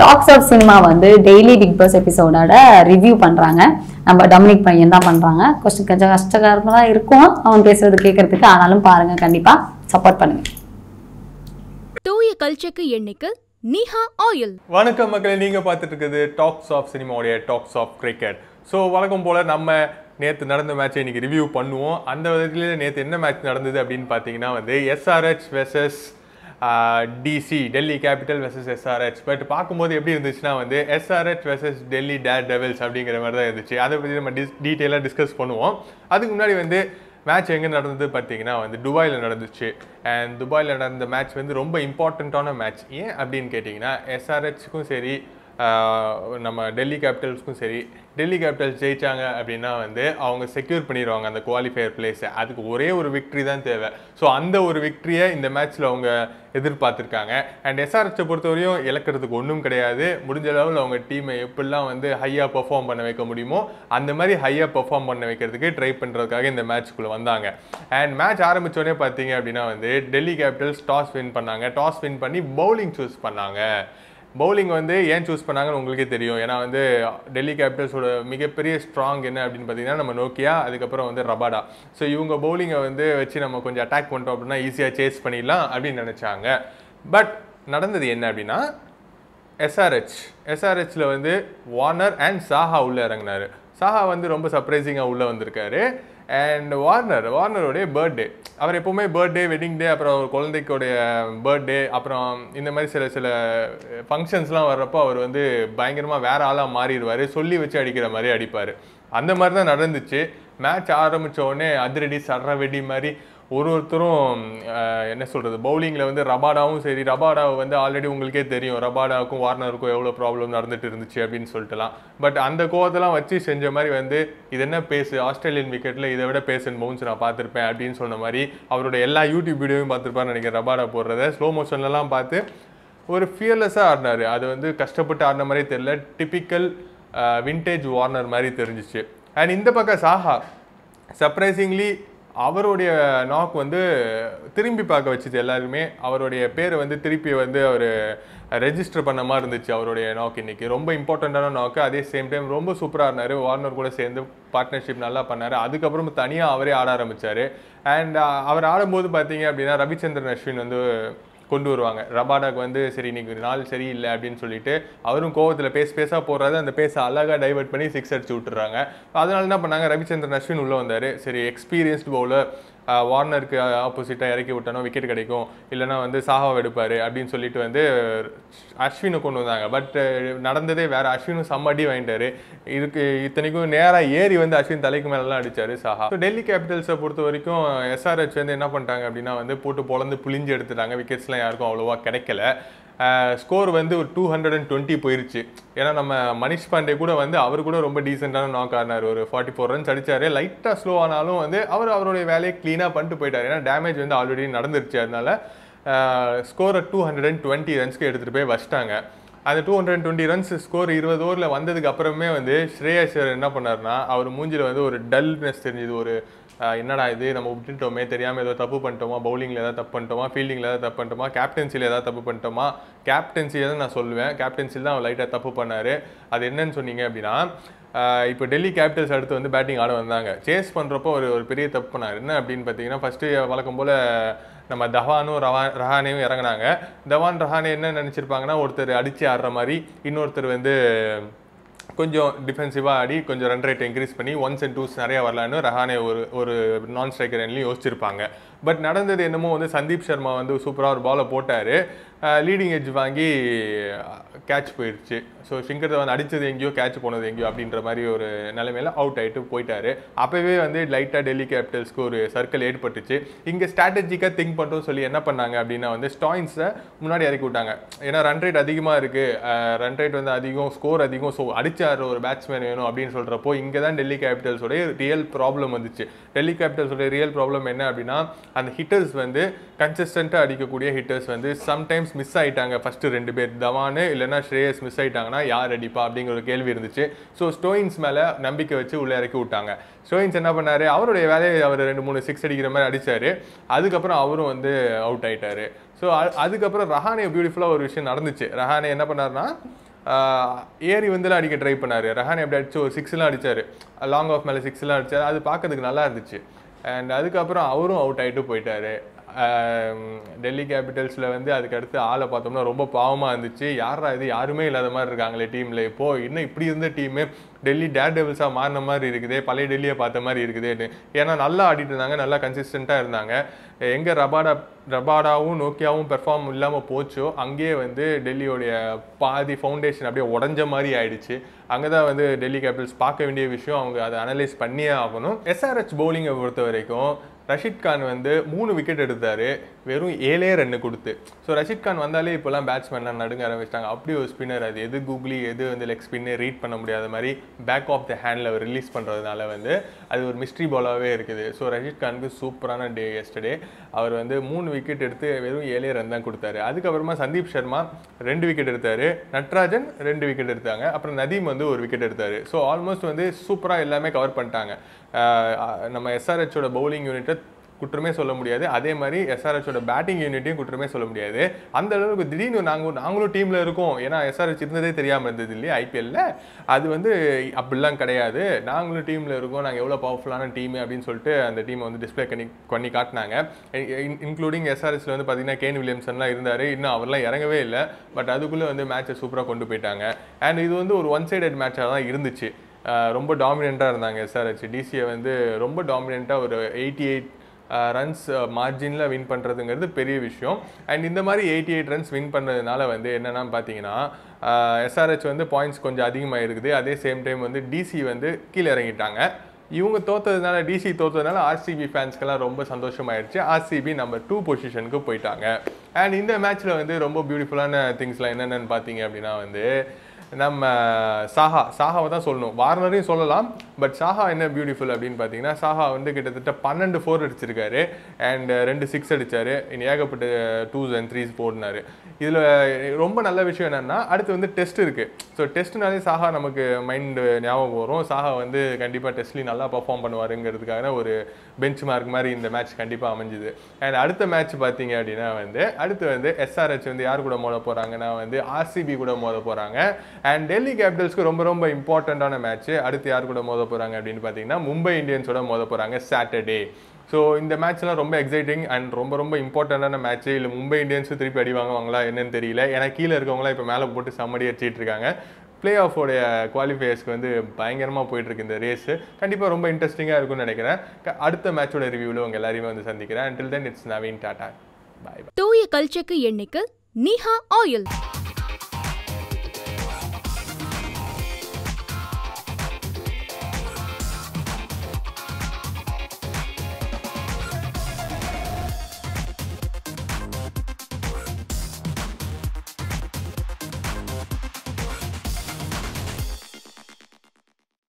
tax of Cinema வந்து daily Bigg Boss எபிசோடோட review பண்ணுறாங்க நம்ம டொமினிக் பையன் தான் பண்ணுறாங்க கொஞ்சம் கொஞ்சம் கஷ்டகரமாக இருக்கும் அவன் பேசுறது கேட்கறதுக்கு ஆனாலும் பாருங்கள் கண்டிப்பாக சப்போர்ட் பண்ணுங்க தூய கல்ச்சக்கு எண்ணிக்கை நீஹா ஆயில் வணக்கம் மக்களை நீங்கள் பார்த்துட்டு இருக்குது டாக்ஸ் ஆஃப் சினிமாவுடைய டாக்ஸ் ஆஃப் கிரிக்கெட் ஸோ வழக்கம் போல் நம்ம நேற்று நடந்த மேட்சை இன்றைக்கி ரிவ்யூ பண்ணுவோம் அந்த விதத்துல நேற்று என்ன மேட்ச் நடந்தது அப்படின்னு பார்த்தீங்கன்னா வந்து SRH versus DC Delhi Capital versus SRH but பார்க்கும்போது எப்படி இருந்துச்சுன்னா வந்து SRH versus Delhi Daredevils அப்படிங்கிற மாதிரி தான் இருந்துச்சு அதை பற்றி நம்ம டிஸ் டீட்டெயிலாக டிஸ்கஸ் பண்ணுவோம் அதுக்கு முன்னாடி வந்து மேட்ச் எங்கே நடந்தது பார்த்தீங்கன்னா வந்து துபாயில் நடந்துச்சு அண்ட் துபாயில் நடந்த மேட்ச் வந்து ரொம்ப இம்பார்ட்டண்ட்டான மேட்ச் ஏன் அப்படின்னு கேட்டிங்கன்னா எஸ்ஆர்ஹெச்சுக்கும் சரி நம்ம டெல்லி கேபிட்டல்ஸ்க்கும் சரி டெல்லி கேபிட்டல்ஸ் ஜெயித்தாங்க அப்படின்னா வந்து அவங்க செக்யூர் பண்ணிடுவாங்க அந்த குவாலிஃபையர் பிளேஸை அதுக்கு ஒரே ஒரு விக்ட்ரி தான் தேவை ஸோ அந்த ஒரு விக்ட்ரியை இந்த மேட்ச்சில் அவங்க எதிர்பார்த்துருக்காங்க அண்ட் எஸ்ஆர்எச்சை பொறுத்தவரையும் இழக்கிறதுக்கு ஒன்றும் கிடையாது முடிஞ்ச அளவில் அவங்க டீமை எப்படிலாம் வந்து ஹையாக பர்ஃபார்ம் பண்ண வைக்க முடியுமோ அந்த மாதிரி ஹையாக பர்ஃபார்ம் பண்ண வைக்கிறதுக்கு ட்ரை பண்ணுறதுக்காக இந்த மேட்ச்க்குள்ளே வந்தாங்க அண்ட் மேட்ச் ஆரம்பித்தோடனே பார்த்தீங்க அப்படின்னா வந்து டெல்லி கேபிட்டல்ஸ் டாஸ் வின் பண்ணாங்க டாஸ் வின் பண்ணி பவுலிங் சூஸ் பண்ணாங்க பவுலிங் வந்து ஏன் சூஸ் பண்ணாங்கன்னு உங்களுக்கே தெரியும் ஏன்னா வந்து டெல்லி கேபிட்டல்ஸோட மிகப்பெரிய ஸ்ட்ராங் என்ன அப்படின்னு பார்த்தீங்கன்னா நம்ம நோக்கியா அதுக்கப்புறம் வந்து ரபாடா ஸோ இவங்க பவுலிங்கை வந்து வச்சு நம்ம கொஞ்சம் அட்டாக் பண்ணிட்டோம் அப்படின்னா ஈஸியாக சேஸ் பண்ணிடலாம் அப்படின்னு நினச்சாங்க பட் நடந்தது என்ன அப்படின்னா எஸ்ஆர்ஹெச் எஸ்ஆர்ஹெச்சில் வந்து வார்னர் அண்ட் சாஹா உள்ளே இறங்கினார் சாஹா வந்து ரொம்ப சர்ப்ரைசிங்காக உள்ளே வந்திருக்காரு அண்ட் வார்னர் வார்னருடைய பர்த்டே அவர் எப்போவுமே பர்த்டே வெட்டிங் டே அப்புறம் அவர் குழந்தைக்குடைய பர்த்டே அப்புறம் இந்த மாதிரி சில சில ஃபங்க்ஷன்ஸ்லாம் வர்றப்போ அவர் வந்து பயங்கரமாக வேற ஆளாக மாறிடுவார் சொல்லி வச்சு அடிக்கிற மாதிரி அடிப்பார் அந்த மாதிரி தான் நடந்துச்சு மேட்ச் ஆரம்பித்த உடனே அதிரடி சர்ற வெடி மாதிரி ஒரு ஒருத்தரும் என்ன சொல்கிறது பவுலிங்கில் வந்து ரபாடாவும் சரி ரபாடா வந்து ஆல்ரெடி உங்களுக்கே தெரியும் ரபாடாவுக்கும் வார்னருக்கும் எவ்வளோ ப்ராப்ளம் நடந்துட்டு இருந்துச்சு அப்படின்னு சொல்லிட்டுலாம் பட் அந்த கோவத்தெல்லாம் வச்சு செஞ்ச மாதிரி வந்து இது என்ன பேசு ஆஸ்திரேலியன் விக்கெட்டில் இதை விட பேஸ் பவுன்ஸ் நான் பார்த்துருப்பேன் அப்படின்னு சொன்ன மாதிரி அவரோட எல்லா யூடியூப் வீடியோவையும் பார்த்துருப்பான்னு நினைக்கிறேன் ரபாடா போடுறத ஸ்லோ மோஷன்லலாம் பார்த்து ஒரு ஃபியர்லெஸ்ஸாக ஆடினார் அது வந்து கஷ்டப்பட்டு ஆடின மாதிரி தெரில டிப்பிக்கல் வின்டேஜ் வார்னர் மாதிரி தெரிஞ்சிச்சு அண்ட் இந்த பக்கம் சாஹா சர்ப்ரைசிங்லி அவருடைய நாக் வந்து திரும்பி பார்க்க வச்சுது எல்லாருமே அவருடைய பேர் வந்து திருப்பி வந்து அவர் ரெஜிஸ்டர் பண்ண மாதிரி இருந்துச்சு அவருடைய நாக் இன்றைக்கி ரொம்ப இம்பார்ட்டண்ட்டான நாக்கு அதே சேம் டைம் ரொம்ப சூப்பராக இருந்தார் வார்னர் கூட சேர்ந்து பார்ட்னர்ஷிப் நல்லா பண்ணார் அதுக்கப்புறம் தனியாக அவரே ஆட ஆரம்பித்தார் அண்ட் அவர் ஆடும்போது பார்த்தீங்க அப்படின்னா ரவிச்சந்திரன் அஸ்வின் வந்து கொண்டு வருவாங்க ரபாடாக்கு வந்து சரி இன்னைக்கு ஒரு நாள் சரியில்லை அப்படின்னு சொல்லிட்டு அவரும் கோவத்தில் பேச பேசாக போடுறது அந்த பேச அழகாக டைவெர்ட் பண்ணி சிக்ஸ் அடிச்சு விட்டுறாங்க அதனால என்ன பண்ணாங்க ரவிச்சந்திரன் அஸ்வின் உள்ளே வந்தார் சரி எக்ஸ்பீரியன்ஸ்டு பவுலர் வார்னருக்கு ஆப்போசிட்டாக இறக்கி விட்டோன்னா விக்கெட் கிடைக்கும் இல்லைனா வந்து சாஹாவை எடுப்பார் அப்படின்னு சொல்லிட்டு வந்து அஸ்வினை கொண்டு வந்தாங்க பட் நடந்ததே வேறு அஸ்வினும் சம்மடி வாங்கிட்டார் இதுக்கு இத்தனைக்கும் நேராக ஏறி வந்து அஸ்வின் தலைக்கு மேலெலாம் அடித்தார் சாஹா ஸோ டெல்லி கேபிட்டல்ஸை பொறுத்த வரைக்கும் எஸ்ஆர்ஹெச் வந்து என்ன பண்ணிட்டாங்க அப்படின்னா வந்து போட்டு பொழந்து புளிஞ்சு எடுத்துட்டாங்க விக்கெட்ஸ்லாம் யாருக்கும் அவ்வளோவா கிடைக்கல ஸ்கோர் வந்து ஒரு டூ ஹண்ட்ரட் அண்ட் டுவெண்ட்டி போயிருச்சு ஏன்னா நம்ம மணிஷ் பாண்டே கூட வந்து அவர் கூட ரொம்ப டீசெண்டான நாக் ஆனார் ஒரு ஃபார்ட்டி ஃபோர் ரன்ஸ் அடித்தார் லைட்டாக ஸ்லோ ஆனாலும் வந்து அவர் அவருடைய வேலையை க்ளீனாக பண்ணிட்டு போயிட்டார் ஏன்னா டேமேஜ் வந்து ஆல்ரெடி நடந்துருச்சு அதனால ஸ்கோரை டூ ஹண்ட்ரட் அண்ட் டுவெண்ட்டி ரன்ஸ்க்கு எடுத்துகிட்டு போய் வச்சிட்டாங்க அந்த two hundred twenty runs score இருபது ஓவரில் வந்ததுக்கு அப்புறமே வந்து ஸ்ரேயாசர் என்ன பண்ணார்னா அவர் மூஞ்சில் வந்து ஒரு டல்னஸ் தெரிஞ்சுது ஒரு என்னடா இது நம்ம விட்டுட்டோமே தெரியாமல் ஏதோ தப்பு பண்ணிட்டோமா பவுலிங்கில் ஏதாவது தப்பு பண்ணிட்டோமா ஃபீல்டிங்கில் ஏதாவது தப்பு பண்ணிட்டோமா கேப்டன்சியில் ஏதாவது தப்பு பண்ணிட்டோமா கேப்டன்சியில் தான் நான் சொல்லுவேன் கேப்டன்சியில் தான் அவன் லைட்டாக தப்பு பண்ணார் அது என்னன்னு சொன்னீங்க அப்படின்னா இப்போ டெல்லி கேபிட்டல்ஸ் அடுத்து வந்து பேட்டிங் ஆட வந்தாங்க சேஸ் பண்ணுறப்போ ஒரு ஒரு பெரிய தப்பு பண்ணார் என்ன அப்படின்னு பார்த்தீங்கன்னா ஃபஸ்ட்டு வழக்கம் போல் நம்ம தவானும் ரவா ரஹானையும் இறங்கினாங்க தவான் ரஹானே என்ன நினச்சிருப்பாங்கன்னா ஒருத்தர் அடித்து ஆடுற மாதிரி இன்னொருத்தர் வந்து கொஞ்சம் டிஃபென்சிவாக ஆடி கொஞ்சம் ரன் ரேட் இன்க்ரீஸ் பண்ணி ஒன்ஸ் அண்ட் டூஸ் நிறையா வரலான்னு ரஹானே ஒரு ஒரு நான் ஸ்ட்ரைக்கர் ரன்லையும் யோசிச்சிருப்பாங்க பட் நடந்தது என்னமோ வந்து சந்தீப் சர்மா வந்து சூப்பராக ஒரு பாலை போட்டார் லீடிங் எட்ஜ் வாங்கி கேட்ச் போயிடுச்சு ஸோ சிங்கர் தவன் அடித்தது எங்கேயோ கேட்ச் போனது எங்கேயோ அப்படின்ற மாதிரி ஒரு நிலைமையில் அவுட் ஆகிட்டு போயிட்டார் அப்போவே வந்து லைட்டாக டெல்லி கேபிட்டல்ஸ்க்கு ஒரு சர்க்கிள் ஏற்பட்டுச்சு இங்கே ஸ்ட்ராட்டஜிக்காக திங்க் பண்ணுறோம் சொல்லி என்ன பண்ணாங்க அப்படின்னா வந்து ஸ்டாயின்ஸை முன்னாடி இறக்கி விட்டாங்க ஏன்னா ரன் ரேட் அதிகமாக இருக்குது ரன் ரேட் வந்து அதிகம் ஸ்கோர் அதிகம் ஸோ அடிச்சு அடித்து ஒரு பேட்ஸ்மேன் வேணும் அப்படின்னு சொல்கிறப்போ இங்கே தான் டெல்லி கேபிட்டல்ஸோடைய ரியல் ப்ராப்ளம் வந்துச்சு டெல்லி கேபிட்டல்ஸோடைய ரியல் ப்ராப்ளம் என்ன அப்படின்னா அந்த ஹிட்டர்ஸ் வந்து கன்சிஸ்டண்ட்டாக அடிக்கக்கூடிய ஹிட்டர்ஸ் வந்து சம்டைம்ஸ் மிஸ் ஆகிட்டாங்க ஃபஸ்ட்டு ரெண்டு பேர் தவானு இல்லைனா ஸ்ரேயஸ் மிஸ் ஆகிட்டாங்கன்னா யார் அடிப்பா அப்படிங்கிற ஒரு கேள்வி இருந்துச்சு ஸோ ஸ்டோயின்ஸ் மேலே நம்பிக்கை வச்சு உள்ளே இறக்கி விட்டாங்க ஸ்டோயின்ஸ் என்ன பண்ணார் அவருடைய வேலையை அவர் ரெண்டு மூணு சிக்ஸ் அடிக்கிற மாதிரி அடித்தார் அதுக்கப்புறம் அவரும் வந்து அவுட் ஆகிட்டார் ஸோ அதுக்கப்புறம் ரஹானே பியூட்டிஃபுல்லாக ஒரு விஷயம் நடந்துச்சு ரஹானே என்ன பண்ணார்னா ஏரி வந்துலாம் அடிக்க ட்ரை பண்ணார் ரஹானி அப்படி அடிச்சு ஒரு சிக்ஸ்லாம் அடித்தார் லாங் ஆஃப் மேலே சிக்ஸ்லாம் அடித்தார் அது பார்க்கறதுக்கு நல்லா இருந்துச்சு அண்ட் அதுக்கப்புறம் அவரும் அவுட் ஆகிட்டு போயிட்டார் டெல்லி கேபிட்டல்ஸில் வந்து அதுக்கடுத்து ஆளை பார்த்தோம்னா ரொம்ப பாவமாக இருந்துச்சு யாரா இது யாருமே இல்லாத மாதிரி இருக்காங்களே டீமில் இப்போது இன்னும் இப்படி இருந்த டீமு டெல்லி டேர் டெவில்ஸாக மாறின மாதிரி இருக்குதே பழைய டெல்லியை பார்த்த மாதிரி இருக்குதுன்னு ஏன்னா நல்லா ஆடிட்டு இருந்தாங்க நல்லா கன்சிஸ்டண்ட்டாக இருந்தாங்க எங்கே ரபாடா ரபாடாவும் நோக்கியாவும் பெர்ஃபார்ம் இல்லாமல் போச்சோ அங்கேயே வந்து டெல்லியோடைய பாதி ஃபவுண்டேஷன் அப்படியே உடஞ்ச மாதிரி ஆயிடுச்சு அங்கே தான் வந்து டெல்லி கேபிட்டல்ஸ் பார்க்க வேண்டிய விஷயம் அவங்க அதை அனலைஸ் பண்ணியே ஆகணும் எஸ்ஆர்ஹெச் பவுலிங்கை பொறுத்த வரைக்கும் ரஷித் கான் வந்து மூணு விக்கெட் எடுத்தார் வெறும் ஏழே ரன்னு கொடுத்து ஸோ ரஷித் கான் வந்தாலே இப்போலாம் பேட்ஸ்மேன்லாம் நடுங்க ஆரம்பிச்சிட்டாங்க அப்படி ஒரு ஸ்பின்னர் அது எது கூகுளி எது வந்து லெக் ஸ்பின்னு ரீட் பண்ண முடியாத மாதிரி பேக் ஆஃப் த ஹேண்டில் அவர் ரிலீஸ் பண்ணுறதுனால வந்து அது ஒரு மிஸ்ட்ரி பாலாகவே இருக்குது ஸோ ரஷித் கானுக்கு சூப்பரான டே எஸ்டர்டே அவர் வந்து மூணு விக்கெட் எடுத்து வெறும் ஏழே ரன் தான் கொடுத்தாரு அதுக்கப்புறமா சந்தீப் சர்மா ரெண்டு விக்கெட் எடுத்தார் நட்ராஜன் ரெண்டு விக்கெட் எடுத்தாங்க அப்புறம் நதீம் வந்து ஒரு விக்கெட் எடுத்தார் ஸோ ஆல்மோஸ்ட் வந்து சூப்பராக எல்லாமே கவர் பண்ணிட்டாங்க நம்ம எஸ்ஆர்ஹெச்சோட பவுலிங் யூனிட்டை குற்றமே சொல்ல முடியாது அதே மாதிரி எஸ்ஆர்ஹெச்சோட பேட்டிங் யூனிட்டையும் குற்றமே சொல்ல முடியாது அந்த அளவுக்கு திடீர்னு நாங்கள் நாங்களும் டீமில் இருக்கோம் ஏன்னா எஸ்ஆர்ஹெச் இருந்ததே தெரியாமல் இருந்தது இல்லையா ஐபிஎல்ல அது வந்து அப்படிலாம் கிடையாது நாங்களும் டீமில் இருக்கோம் நாங்கள் எவ்வளோ பவர்ஃபுல்லான டீம் அப்படின்னு சொல்லிட்டு அந்த டீமை வந்து டிஸ்பிளே பண்ணி பண்ணி காட்டினாங்க இன்க்ளூடிங் எஸ்ஆர்எஸ்ல வந்து பார்த்தீங்கன்னா கேன் வில்லியம்சன்லாம் இருந்தார் இன்னும் அவர்லாம் இறங்கவே இல்லை பட் அதுக்குள்ளே வந்து மேட்சை சூப்பராக கொண்டு போயிட்டாங்க அண்ட் இது வந்து ஒரு ஒன் சைடட் மேட்சாக தான் இருந்துச்சு ரொம்ப டாமினெண்ட்டாக இருந்தாங்க எஸ்ஆர்ஹெச் டிசியை வந்து ரொம்ப டாமினெண்ட்டாக ஒரு எயிட்டி எயிட் ரன்ஸ் மார்ஜினில் வின் பண்ணுறதுங்கிறது பெரிய விஷயம் அண்ட் இந்த மாதிரி எயிட்டி எயிட் ரன்ஸ் வின் பண்ணுறதுனால வந்து என்னென்னா பார்த்தீங்கன்னா எஸ்ஆர்ஹெச் வந்து பாயிண்ட்ஸ் கொஞ்சம் அதிகமாக இருக்குது அதே சேம் டைம் வந்து டிசி வந்து கீழே இறங்கிட்டாங்க இவங்க தோத்ததுனால டிசி தோத்ததுனால ஆர்சிபி ஃபேன்ஸ்க்கெல்லாம் ரொம்ப சந்தோஷமாயிருச்சு ஆர்சிபி நம்பர் டூ பொசிஷனுக்கு போயிட்டாங்க அண்ட் இந்த மேட்ச்சில் வந்து ரொம்ப பியூட்டிஃபுல்லான திங்ஸ்லாம் என்னென்னு பார்த்தீங்க அப்படின்னா வந்து நம்ம சாஹா சாஹாவை தான் சொல்லணும் வார்னரையும் சொல்லலாம் பட் சாஹா என்ன பியூட்டிஃபுல் அப்படின்னு பார்த்தீங்கன்னா சாஹா வந்து கிட்டத்தட்ட பன்னெண்டு ஃபோர் அடிச்சிருக்காரு அண்ட் ரெண்டு சிக்ஸ் அடித்தார் இனி ஏகப்பட்ட டூஸ் அண்ட் த்ரீஸ் போடினார் இதில் ரொம்ப நல்ல விஷயம் என்னென்னா அடுத்து வந்து டெஸ்ட் இருக்குது ஸோ டெஸ்ட்னாலே சாஹா நமக்கு மைண்டு ஞாபகம் வரும் சாஹா வந்து கண்டிப்பாக டெஸ்ட்லேயும் நல்லா பர்ஃபார்ம் பண்ணுவாருங்கிறதுக்காக ஒரு பெஞ்ச் மார்க் மாதிரி இந்த மேட்ச் கண்டிப்பாக அமைஞ்சுது அண்ட் அடுத்த மேட்ச் பார்த்தீங்க அப்படின்னா வந்து அடுத்து வந்து எஸ்ஆர்ஹெச் வந்து யார் கூட மோத போகிறாங்கன்னா வந்து ஆர்சிபி கூட மோத போகிறாங்க அண்ட் டெல்லி கேபிட்டல்ஸ்க்கு ரொம்ப ரொம்ப இம்பார்ட்டண்ட்டான மேட்ச்சு அடுத்து யார் கூட மோத போகிறாங்க அப்படின்னு பார்த்தீங்கன்னா மும்பை இந்தியன்ஸோட மோத போகிறாங்க சாட்டர்டே ஸோ இந்த மேட்ச்லாம் ரொம்ப எக்ஸைட்டிங் அண்ட் ரொம்ப ரொம்ப இம்பார்ட்டண்ட்டான மேட்ச்சு இல்லை மும்பை இந்தியன்ஸு திருப்பி அடி வாங்குவாங்களா என்னன்னு தெரியல ஏன்னா கீழே இருக்கவங்களாம் இப்போ மேலே போட்டு சம்மடி அடிச்சிட்டு இருக்காங்க பிளே ஆஃபோடைய குவாலிஃபயர்ஸ்க்கு வந்து பயங்கரமாக போயிட்டுருக்கு இந்த ரேஸு கண்டிப்பாக ரொம்ப இன்ட்ரெஸ்டிங்காக இருக்கும்னு நினைக்கிறேன் அடுத்த மேட்சோட ரிவ்யூவில் உங்கள் எல்லாரையுமே வந்து சந்திக்கிறேன் until then it's Naveen tata bye தூய கல்ச்சக்கு எண்ணிக்கை நீஹா ஆயில்